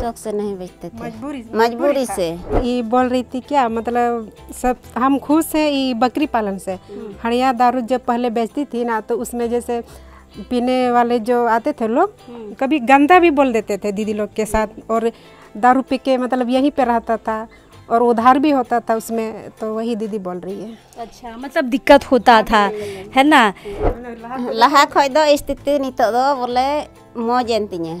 शौक से नहीं बेचते थे मजबूरी से ये बोल रही थी क्या मतलब सब हम खुश हैं ये बकरी पालन से हम्म। हड़िया दारू जब पहले बेचती थी ना तो उसमें जैसे पीने वाले जो आते थे लोग हम्म। कभी गंदा भी बोल देते थे दीदी लोग के साथ और दारू पी के मतलब यहीं पे रहता था और उधार भी होता था उसमें तो वही दीदी बोल रही है अच्छा मतलब दिक्कत होता था है ना लहा खो स्थिति नित तो बोले मौज एनती है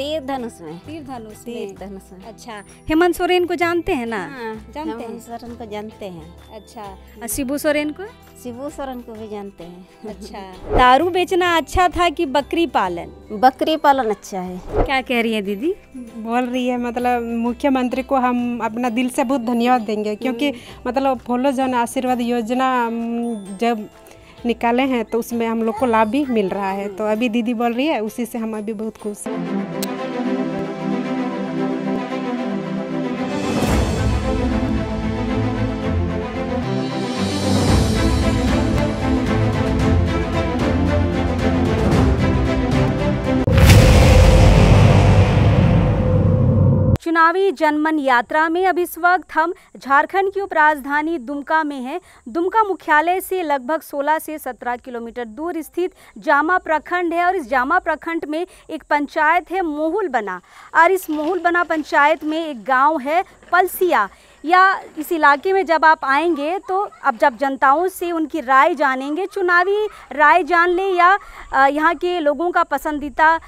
तीर धनुष में तीर धनुष तीर धनुष में अच्छा हेमंत सोरेन को जानते हैं ना हाँ, जानते हैं सोरेन को जानते हैं अच्छा हाँ। शिबू सोरेन को शिबू सोरेन को भी जानते हैं अच्छा दारू बेचना अच्छा था कि बकरी पालन बकरी पालन अच्छा है क्या कह रही है दीदी बोल रही है मतलब मुख्यमंत्री को हम अपना दिल से बहुत धन्यवाद देंगे क्योंकि हम्म। मतलब फोलो जन आशीर्वाद योजना हम्म, जब निकाले हैं तो उसमें हम लोग को लाभ भी मिल रहा है तो अभी दीदी बोल रही है उसी से हम अभी बहुत खुश हैं चुनावी जनमन यात्रा में अब इस वक्त हम झारखंड की उपराजधानी दुमका में हैं दुमका मुख्यालय से लगभग 16 से 17 किलोमीटर दूर स्थित जामा प्रखंड है और इस जामा प्रखंड में एक पंचायत है मोहुल बना और इस मोहुल बना पंचायत में एक गांव है पलसिया या इस इलाके में जब आप आएंगे तो अब जब जनताओं से उनकी राय जानेंगे चुनावी राय जान लें या यहाँ के लोगों का पसंदीदा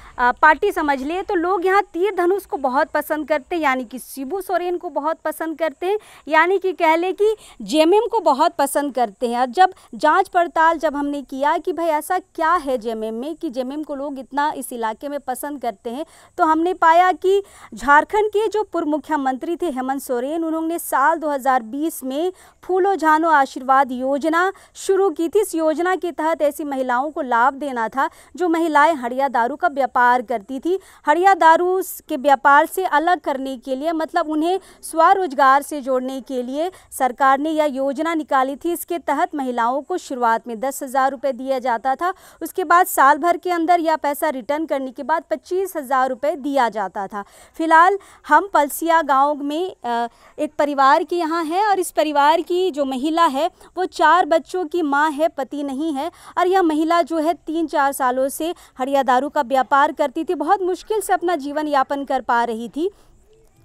पार्टी समझ लें तो लोग यहाँ तीर धनुष को बहुत पसंद करते हैं यानी कि शिबू सोरेन को बहुत पसंद करते हैं यानी कि कह लें कि जे को बहुत पसंद करते हैं और जब जाँच पड़ताल जब हमने किया कि भाई ऐसा क्या है जे में कि जे को लोग इतना इस इलाके में पसंद करते हैं तो हमने पाया कि झारखंड के जो पूर्व मुख्यमंत्री थे हेमंत सोरेन उन्होंने साल 2020 में फूलो झानो आशीर्वाद योजना शुरू की थी इस योजना के तहत ऐसी महिलाओं को लाभ देना था जो महिलाएं हड़िया दारू का व्यापार करती थी हड़िया दारू के व्यापार से अलग करने के लिए मतलब उन्हें स्वरोजगार से जोड़ने के लिए सरकार ने यह योजना निकाली थी इसके तहत महिलाओं को शुरुआत में दस हज़ार रुपये दिया जाता था उसके बाद साल भर के अंदर यह पैसा रिटर्न करने के बाद पच्चीस हज़ार रुपये दिया जाता था फिलहाल हम पलसिया गाँव में एक परिवार परिवार की यहाँ है और इस परिवार की जो महिला है वो चार बच्चों की माँ है पति नहीं है और यह महिला जो है तीन चार सालों से हड़िया दारू का व्यापार करती थी बहुत मुश्किल से अपना जीवन यापन कर पा रही थी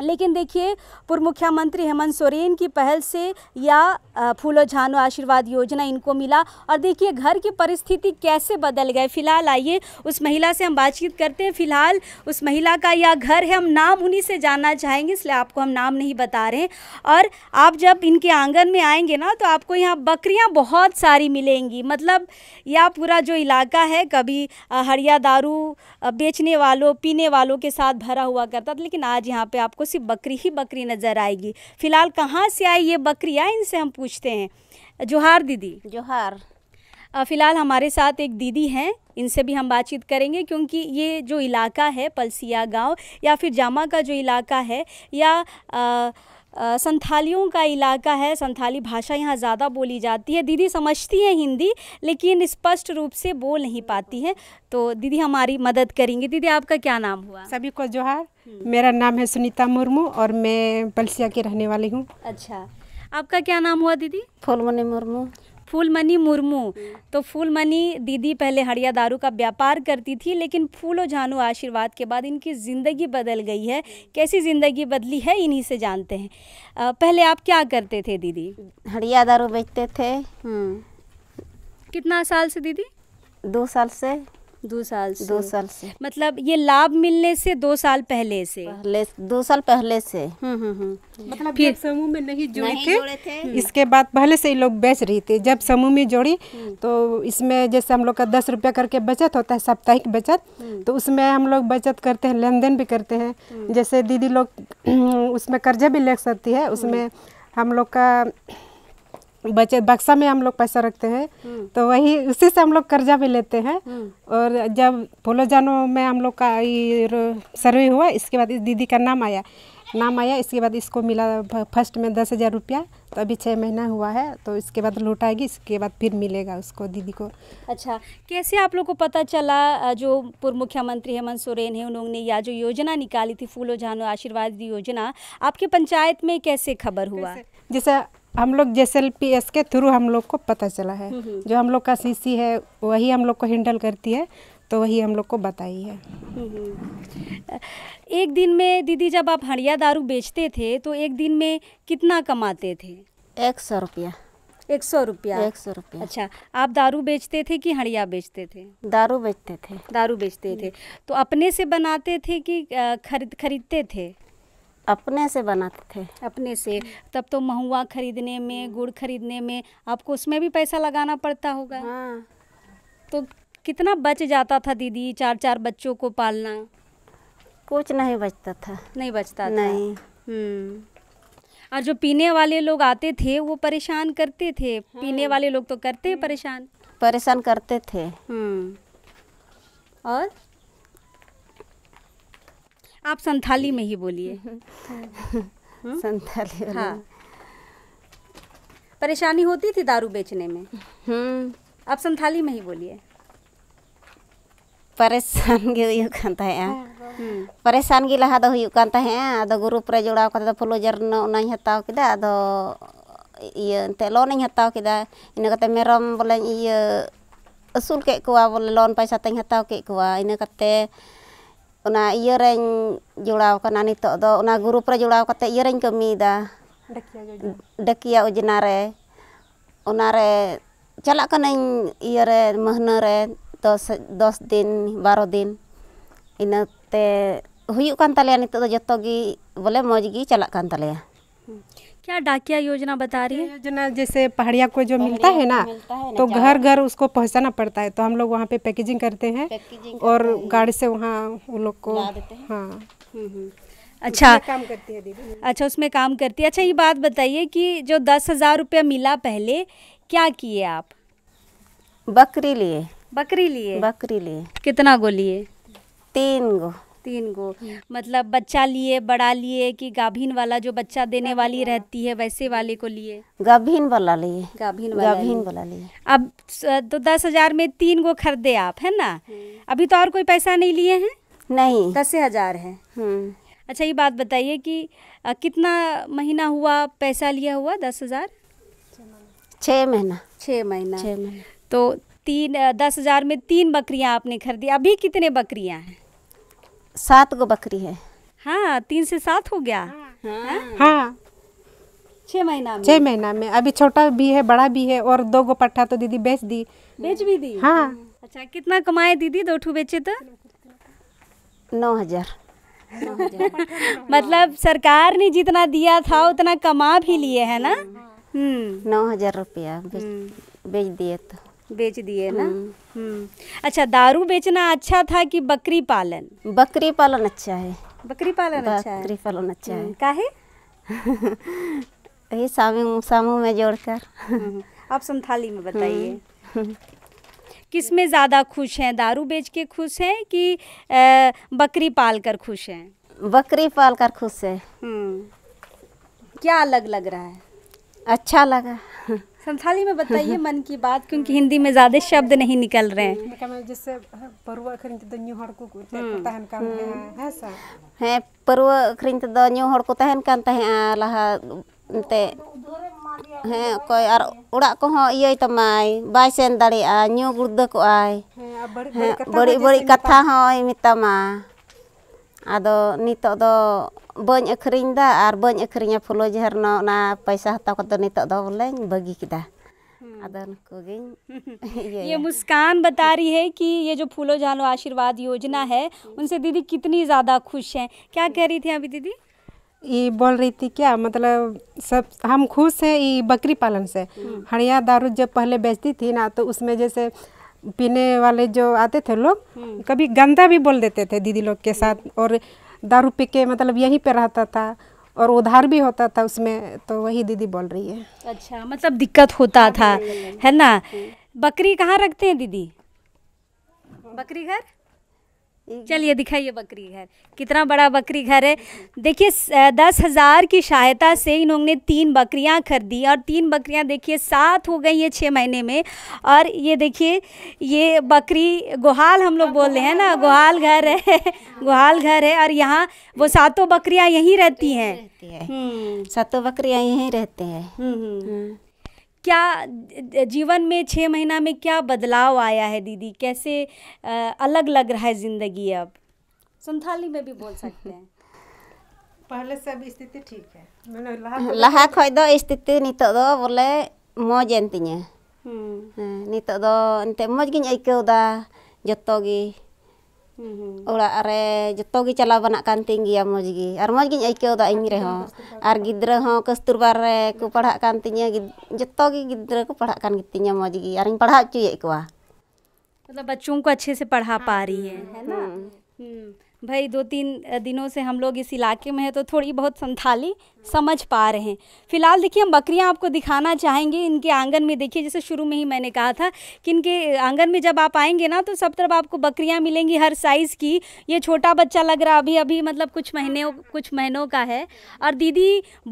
लेकिन देखिए पूर्व मुख्यमंत्री हेमंत सोरेन की पहल से या फूलो झानो आशीर्वाद योजना इनको मिला और देखिए घर की परिस्थिति कैसे बदल गए फिलहाल आइए उस महिला से हम बातचीत करते हैं फिलहाल उस महिला का यह घर है हम नाम उन्हीं से जानना चाहेंगे इसलिए आपको हम नाम नहीं बता रहे और आप जब इनके आंगन में आएंगे ना तो आपको यहाँ बकरियाँ बहुत सारी मिलेंगी मतलब यह पूरा जो इलाका है कभी हरिया दारू बेचने वालों पीने वालों के साथ भरा हुआ करता था लेकिन आज यहाँ पर आपको सी बकरी ही बकरी नज़र आएगी फ़िलहाल कहाँ से आई ये बकरियाँ इनसे हम पूछते हैं जोहार दीदी जोहार फ़िलहाल हमारे साथ एक दीदी हैं इनसे भी हम बातचीत करेंगे क्योंकि ये जो इलाका है पलसिया गांव या फिर जामा का जो इलाका है या आ, संथालियों का इलाका है संथाली भाषा यहाँ ज़्यादा बोली जाती है दीदी समझती हैं हिंदी लेकिन स्पष्ट रूप से बोल नहीं पाती हैं तो दीदी हमारी मदद करेंगी दीदी आपका क्या नाम हुआ सभी को जोहार हम्म। मेरा नाम है सुनीता मुर्मू और मैं बलसिया के रहने वाली हूँ अच्छा आपका क्या नाम हुआ दीदी फुलमनी मुर्मू फूलमनी मुर्मू हम्म। तो फूलमनी दीदी पहले हड़िया दारू का व्यापार करती थी लेकिन फूलो झानू आशीर्वाद के बाद इनकी ज़िंदगी बदल गई है हम्म। कैसी ज़िंदगी बदली है इन्हीं से जानते हैं पहले आप क्या करते थे दीदी हड़िया दारू बेचते थे हम्म। कितना साल से दीदी दो साल से दो साल से दो साल से मतलब ये लाभ मिलने से दो साल पहले से पहले दो साल पहले से हम्म, हम्म, हम्म। मतलब फिर समूह में नहीं जुड़े थे, थे। इसके बाद पहले से ही लोग बेच रही थी जब समूह में जोड़ी तो इसमें जैसे हम लोग का दस रुपया करके बचत होता है साप्ताहिक बचत तो उसमें हम लोग बचत करते हैं लेन देन भी करते हैं जैसे दीदी लोग उसमें कर्जा भी ले सकती है उसमें हम लोग का बचत बक्सा में हम लोग पैसा रखते हैं हम्म। तो वही उसी से हम लोग कर्जा भी लेते हैं हम्म। और जब पोलो जानो में हम लोग का सर्वे हुआ इसके बाद इस दीदी का नाम आया नाम आया इसके बाद इसको मिला फर्स्ट में दस हज़ार रुपया तो अभी छः महीना हुआ है तो इसके बाद लौटाएगी इसके बाद फिर मिलेगा उसको दीदी को अच्छा कैसे आप लोग को पता चला जो पूर्व मुख्यमंत्री हेमंत सोरेन है उन्होंने या जो योजना निकाली थी फूलो जानो आशीर्वाद योजना आपके पंचायत में कैसे खबर हुआ जैसे हम लोग पी एस के थ्रू हम लोग को पता चला है हम्म, हम्म। जो हम लोग का सीसी है वही हम लोग को हैंडल करती है तो वही हम लोग को बताई है हम्म, एक दिन में दीदी जब आप हड़िया दारू बेचते थे तो एक दिन में कितना कमाते थे एक सौ रुपया एक सौ रुपया एक सौ रुपया अच्छा आप दारू बेचते थे कि हड़िया बेचते थे दारू बेचते थे दारू बेचते थे तो अपने से बनाते थे कि खरीद खरीदते थे अपने से बनाते थे अपने से तब तो महुआ खरीदने में गुड़ खरीदने में आपको उसमें भी पैसा लगाना पड़ता होगा हाँ तो कितना बच जाता था दीदी चार चार बच्चों को पालना कुछ नहीं बचता था नहीं बचता नहीं हम्म और जो पीने वाले लोग आते थे वो परेशान करते थे हाँ। पीने वाले लोग तो करते परेशान परेशान करते थे हम्म और आप संथाली में ही बोलिए संथाली हाँ परेशानी होती थी दारू बेचने में हम्म। आप संथाली में ही बोलिए परेशान गे लहा दो हुई कान ग्रुप रे जोड़ा कदा तो फुलोजर न हताव किदा अदो इया लोन इन हताव किदा इना मेरम बोले इया असूल के बोले लोन पैसा तई हताव के कोआ una iya reng julau kana nito do una guru pra julau kate iya reng kemida dekia ujinare ya. ya re calak kana iya re mahna re dos dos din baro din ina te huyuk kan talea nito do joto gi boleh moj gi calak kan talea क्या डाकिया योजना बता रही है योजना जैसे पहाड़िया को जो मिलता है ना तो घर घर उसको पहुंचाना पड़ता है तो हम लोग वहाँ पे पैकेजिंग करते हैं और गाड़ी से वहाँ उन लोग को हाँ हम्म, हम्म। अच्छा काम करती है दीदी अच्छा उसमें काम करती है अच्छा ये बात बताइए कि जो दस हज़ार रुपया मिला पहले क्या किए आप बकरी लिए बकरी लिए बकरी लिए कितना गो लिए तीन गो तीन गो हम्म। मतलब बच्चा लिए बड़ा लिए कि गाभिन वाला जो बच्चा देने वाली रहती है वैसे वाले को लिए गाभिन वाला लिए गाभिन वाला गाभिन वाला लिए अब तो दस हजार में तीन गो खरीदे आप है ना हम्म। अभी तो और कोई पैसा नहीं लिए हैं नहीं दस हजार है हम्म। अच्छा ये बात बताइए कि कितना महीना हुआ पैसा लिया हुआ दस हजार छ महीना छ महीना छ महीना तो तीन दस हजार में तीन बकरियां आपने खरीदी अभी कितने बकरियां हैं सात गो बकरी है हाँ तीन से सात हो गया हाँ, हाँ।, हाँ। महीना छ महीना में अभी छोटा भी है बड़ा भी है और दो गो पट्टा तो दीदी बेच दी बेच भी दी हाँ अच्छा कितना कमाए दीदी दो ठू बेचे तो नौ हजार तो मतलब सरकार ने जितना दिया था उतना कमा भी लिए है ना हाँ। हम्म। नौ हजार रुपया बेच हम्म। दिए तो बेच दिए ना हम्म।, हम्म अच्छा दारू बेचना अच्छा था कि बकरी पालन बकरी पालन अच्छा है बकरी पालन अच्छा बकरी पालन अच्छा है हम्म, काहे यही सामू सामू में जोड़कर हम्म, आप संथाली में बताइए किस में ज़्यादा खुश हैं दारू बेच के खुश हैं कि बकरी पाल कर खुश हैं बकरी पाल कर खुश है क्या अलग लग रहा है अच्छा लगा संथाली में बताइए मन की बात क्योंकि हिंदी में ज़्यादा शब्द नहीं निकल रहे हैं जैसे हाँ, तो हम्म, है हम्म। है परुआ को तो तहन कान तहे लहा ते कोई और उड़ा को हो हाँ, तो तमाय बाय सेन दड़ेआ न्यू गुर्दा को आय हाँ, बड़ी बड़ी कथा हो मितमा आदो दो ᱵᱟᱹᱧ ᱟᱹᱠᱷᱨᱤᱧ ᱮᱫᱟ ᱟᱨ ᱵᱟᱹᱧ ᱟᱹᱠᱷᱨᱤᱧᱟ ᱯᱷᱩᱞᱳ ᱡᱷᱟᱨᱱᱟ ᱚᱱᱟ ᱯᱚᱭᱥᱟ ये मुस्कान बता रही है कि ये जो फूलो जानो आशीर्वाद योजना है उनसे दीदी कितनी ज़्यादा खुश हैं क्या कह रही थी अभी दीदी ये बोल रही थी क्या मतलब सब हम खुश हैं ये बकरी पालन से हड़िया दारू जब पहले बेचती थी ना तो उसमें जैसे पीने वाले जो आते थे लोग कभी गंदा भी बोल देते थे दीदी लोग के साथ और दारू पी के मतलब यहीं पे रहता था और उधार भी होता था उसमें तो वही दीदी बोल रही है अच्छा मतलब दिक्कत होता हाँ, था है ना बकरी कहाँ रखते हैं दीदी बकरी घर चलिए दिखाइए बकरी घर कितना बड़ा बकरी घर है देखिए दस हज़ार की सहायता से इन्होंने तीन बकरियां खरीदी और तीन बकरियां देखिए सात हो गई है छः महीने में और ये देखिए ये बकरी गोहाल हम लोग बोल रहे हैं ना गोहाल घर है गोहाल घर है और यहाँ वो सातों बकरियाँ यहीं रहती हैं हम्म। सातों बकरियाँ यहीं रहते हैं हम्म, हम्म। हाँ। क्या जीवन में छः महीना में क्या बदलाव आया है दीदी कैसे अलग लग रहा है ज़िंदगी अब संथाली में भी बोल सकते हैं पहले से अभी स्थिति ठीक है मैंने लहा तो- खोई दो स्थिति नितो दो बोले मौज है नहीं तो दो एनते मौज नहीं क्यों दा जत्तोगी ᱚᱲᱟᱜ ᱨᱮ ᱡᱚᱛᱚ ᱜᱮ ᱪᱟᱞᱟᱣ ᱵᱟᱱᱟᱜ ᱠᱟᱱ ᱛᱤᱧ ᱜᱮᱭᱟ ᱢᱚᱡᱽ ᱜᱮ ᱟᱨ ᱢᱚᱡᱽ ᱜᱤᱧ ᱟᱹᱭᱠᱟᱹᱣᱫᱟ ᱤᱧ ᱨᱮᱦᱚᱸ ᱟᱨ ᱜᱤᱫᱽᱨᱟᱹ ᱦᱚᱸ ᱠᱚᱥᱛᱩᱨᱵᱟ ᱨᱮᱠᱚ ᱯᱟᱲᱦᱟᱜ ᱠᱟᱱ ᱛᱤᱧᱟᱹ ᱡᱚᱛᱚ ᱜᱮ ᱜᱤᱫᱽᱨᱟᱹ को पढ़ा कान गतिया मौज की यार पढ़ा चाहिए को मतलब बच्चों को अच्छे से पढ़ा पा रही है है ना भाई दो तीन दिनों से हम लोग इस इलाके में हैं तो थोड़ी बहुत संथाली समझ पा रहे हैं फिलहाल देखिए हम बकरियां आपको दिखाना चाहेंगे इनके आंगन में देखिए जैसे शुरू में ही मैंने कहा था कि इनके आंगन में जब आप आएंगे ना तो सब तरफ आपको बकरियां मिलेंगी हर साइज़ की ये छोटा बच्चा लग रहा अभी अभी मतलब कुछ महीने कुछ महीनों का है और दीदी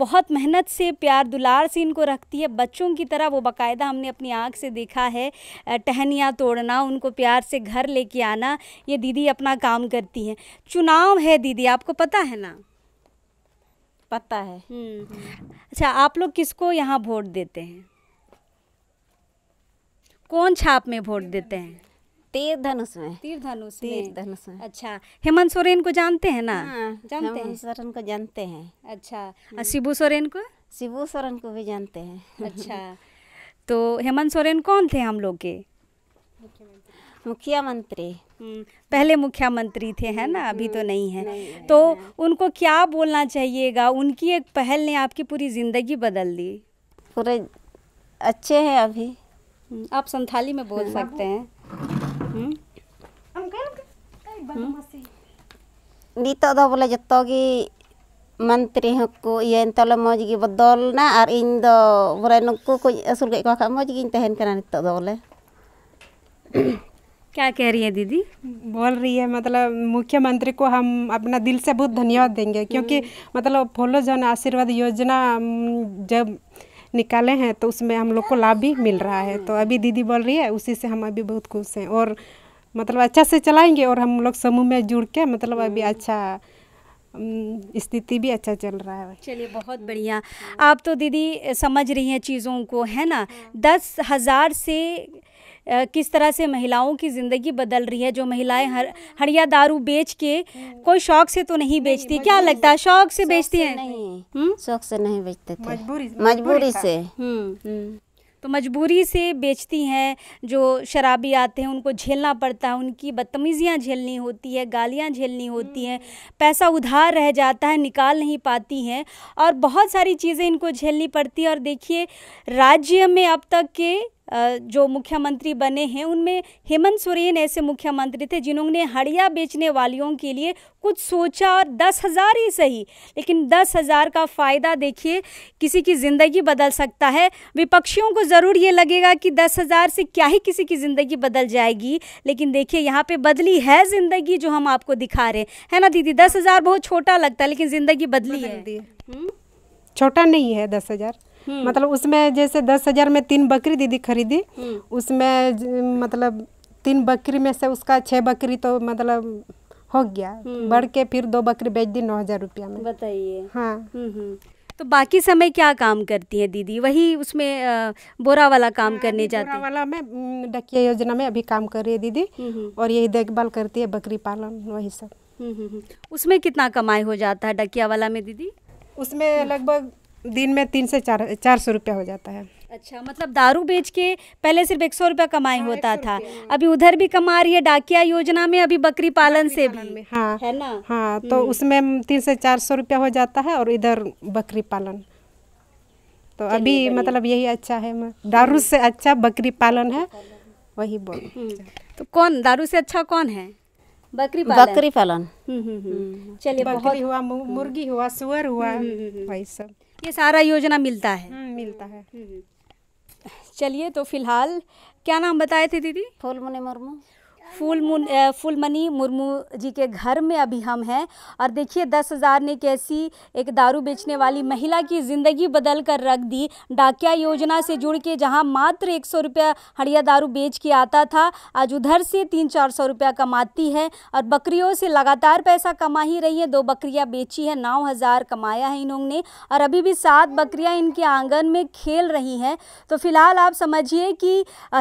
बहुत मेहनत से प्यार दुलार से इनको रखती है बच्चों की तरह वो बाकायदा हमने अपनी आँख से देखा है टहनियाँ तोड़ना उनको प्यार से घर ले आना ये दीदी अपना काम करती हैं चुनाव है दीदी आपको पता है ना पता है हम्म, हम्म। अच्छा आप लोग किसको यहाँ वोट देते हैं कौन छाप में वोट देते हैं तीर धनुष में तीर धनुष तीर धनुष में अच्छा हेमंत सोरेन को जानते हैं ना हाँ, जानते हैं सोरेन को जानते हैं अच्छा हम्म। शिबू सोरेन को शिबू सोरेन को भी जानते हैं अच्छा तो हेमंत सोरेन कौन थे हम लोग के मुखिया मंत्री हम्म, पहले मुखिया मंत्री थे है ना अभी तो नहीं है नहीं, तो नहीं, उनको क्या बोलना चाहिएगा उनकी एक पहल ने आपकी पूरी ज़िंदगी बदल दी पूरे अच्छे हैं अभी हम्म, आप संथाली में बोल हाँ। सकते हैं हम्म। नितो बोले जो मंत्री हको ये तले तो बदलना और इन दो बोले नुकू को असूल के मजगे तहन नितो बोले क्या कह रही है दीदी बोल रही है मतलब मुख्यमंत्री को हम अपना दिल से बहुत धन्यवाद देंगे क्योंकि मतलब फोलो जन आशीर्वाद योजना जब निकाले हैं तो उसमें हम लोग को लाभ भी मिल रहा है तो अभी दीदी बोल रही है उसी से हम अभी बहुत खुश हैं और मतलब अच्छा से चलाएंगे और हम लोग समूह में जुड़ के मतलब अभी हम्म। अच्छा स्थिति भी अच्छा चल रहा है चलिए बहुत बढ़िया आप तो दीदी समझ रही हैं चीज़ों को है ना हाँ। दस हज़ार से किस तरह से महिलाओं की ज़िंदगी बदल रही है जो महिलाएं हर हड़िया दारू बेच के कोई शौक से तो नहीं बेचती क्या लगता है शौक से बेचती हैं हम्म? शौक से नहीं बेचते थे मजबूरी मजबूरी से हम्म, हम्म। तो मजबूरी से बेचती हैं जो शराबी आते हैं उनको झेलना पड़ता है उनकी बदतमीज़ियाँ झेलनी होती है गालियाँ झेलनी होती हैं पैसा उधार रह जाता है निकाल नहीं पाती हैं और बहुत सारी चीज़ें इनको झेलनी पड़ती है और देखिए राज्य में अब तक के जो मुख्यमंत्री बने हैं उनमें हेमंत सोरेन ऐसे मुख्यमंत्री थे जिन्होंने हड़िया बेचने वालियों के लिए कुछ सोचा और दस हज़ार ही सही लेकिन दस हज़ार का फ़ायदा देखिए किसी की ज़िंदगी बदल सकता है विपक्षियों को ज़रूर ये लगेगा कि दस हज़ार से क्या ही किसी की ज़िंदगी बदल जाएगी लेकिन देखिए यहाँ पे बदली है ज़िंदगी जो हम आपको दिखा रहे हैं है ना दीदी दस हज़ार बहुत छोटा लगता है लेकिन ज़िंदगी बदली है हम्म? छोटा नहीं है दस हज़ार हम्म। मतलब उसमें जैसे दस हजार में तीन बकरी दीदी खरीदी हम्म। उसमें मतलब तीन बकरी में से उसका छह बकरी तो मतलब हो गया हम्म। बढ़ के फिर दो बकरी बेच दी नौ हजार रुपया में बताइए हाँ तो बाकी समय क्या काम करती है दीदी वही उसमें बोरा वाला काम आ, हाँ, करने जाती बोरा वाला में डकिया योजना में अभी काम कर रही है दीदी और यही देखभाल करती है बकरी पालन वही सब उसमें कितना कमाई हो जाता है डकिया वाला में दीदी उसमें लगभग दिन में तीन से चार चार सौ रुपया हो जाता है अच्छा मतलब दारू बेच के पहले सिर्फ एक सौ रुपया कमाई हाँ, होता था हाँ। अभी उधर भी कमा रही है डाकिया योजना में अभी बकरी पालन से भी हाँ है ना हाँ तो हम्म। उसमें तीन से चार सौ रुपया हो जाता है और इधर बकरी पालन तो अभी मतलब यही अच्छा है दारू से अच्छा बकरी पालन है वही बोल हम्म। तो कौन दारू से अच्छा कौन है बकरी पालन बकरी पालन हम्म, चलिए बकरी हुआ मुर्गी हुआ सुअर हुआ वही सब ये सारा योजना मिलता है हम्म, मिलता है चलिए तो फिलहाल क्या नाम बताए थे दीदी फूलमुनी मुर्मू फूल मुन फूलमनी मुर्मू जी के घर में अभी हम हैं और देखिए दस हज़ार ने कैसी एक दारू बेचने वाली महिला की ज़िंदगी बदल कर रख दी डाकिया योजना से जुड़ के जहाँ मात्र एक सौ रुपया हड़िया दारू बेच के आता था आज उधर से तीन चार सौ रुपया कमाती है और बकरियों से लगातार पैसा कमा ही रही है दो बकरियाँ बेची है नौ हज़ार कमाया है इन्होंने और अभी भी सात बकरियाँ इनके आंगन में खेल रही हैं तो फिलहाल आप समझिए कि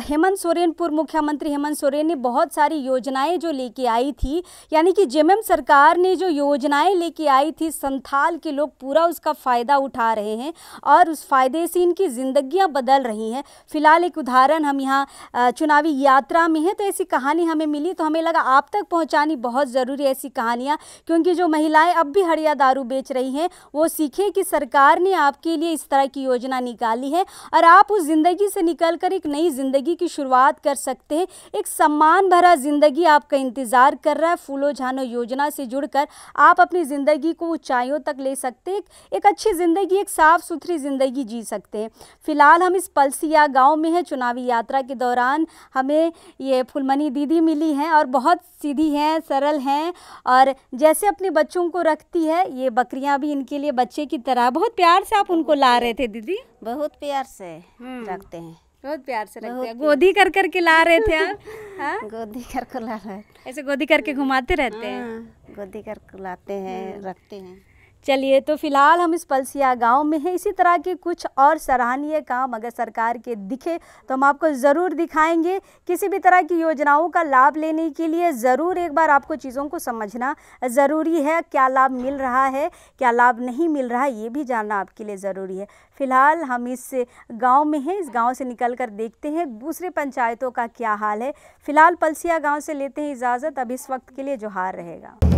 हेमंत सोरेन पूर्व मुख्यमंत्री हेमंत सोरेन ने बहुत सारे सारी योजनाएं जो लेके आई थी यानी कि जेएमएम सरकार ने जो योजनाएं लेके आई थी संथाल के लोग पूरा उसका फ़ायदा उठा रहे हैं और उस फ़ायदे से इनकी ज़िंदगियां बदल रही हैं फिलहाल एक उदाहरण हम यहाँ चुनावी यात्रा में हैं तो ऐसी कहानी हमें मिली तो हमें लगा आप तक पहुँचानी बहुत ज़रूरी है ऐसी कहानियाँ क्योंकि जो महिलाएँ अब भी हड़िया दारू बेच रही हैं वो सीखें कि सरकार ने आपके लिए इस तरह की योजना निकाली है और आप उस ज़िंदगी से निकल कर एक नई ज़िंदगी की शुरुआत कर सकते हैं एक सम्मान भरा पूरा ज़िंदगी आपका इंतज़ार कर रहा है फूलो झानो योजना से जुड़कर आप अपनी ज़िंदगी को ऊंचाइयों तक ले सकते हैं एक अच्छी ज़िंदगी एक साफ़ सुथरी ज़िंदगी जी सकते हैं फ़िलहाल हम इस पलसिया गाँव में हैं चुनावी यात्रा के दौरान हमें ये फुलमनी दीदी मिली हैं और बहुत सीधी हैं सरल हैं और जैसे अपने बच्चों को रखती है ये बकरियाँ भी इनके लिए बच्चे की तरह बहुत प्यार से आप उनको ला रहे थे दीदी बहुत प्यार से हम्म। रखते हैं बहुत प्यार से रखते हैं गोदी कर कर के ला रहे थे आप हाँ? गोदी कर को ला रहे ऐसे गोदी करके घुमाते रहते हैं हाँ, गोदी कर लाते हैं हाँ। रखते हैं चलिए तो फिलहाल हम इस पलसिया गांव में हैं इसी तरह के कुछ और सराहनीय काम अगर सरकार के दिखे तो हम आपको ज़रूर दिखाएंगे किसी भी तरह की योजनाओं का लाभ लेने के लिए ज़रूर एक बार आपको चीज़ों को समझना ज़रूरी है क्या लाभ मिल रहा है क्या लाभ नहीं मिल रहा है ये भी जानना आपके लिए ज़रूरी है फ़िलहाल हम इस गाँव में हैं इस गाँव से निकल कर देखते हैं दूसरे पंचायतों का क्या हाल है फ़िलहाल पलसिया गाँव से लेते हैं इजाज़त अब इस वक्त के लिए जोहार रहेगा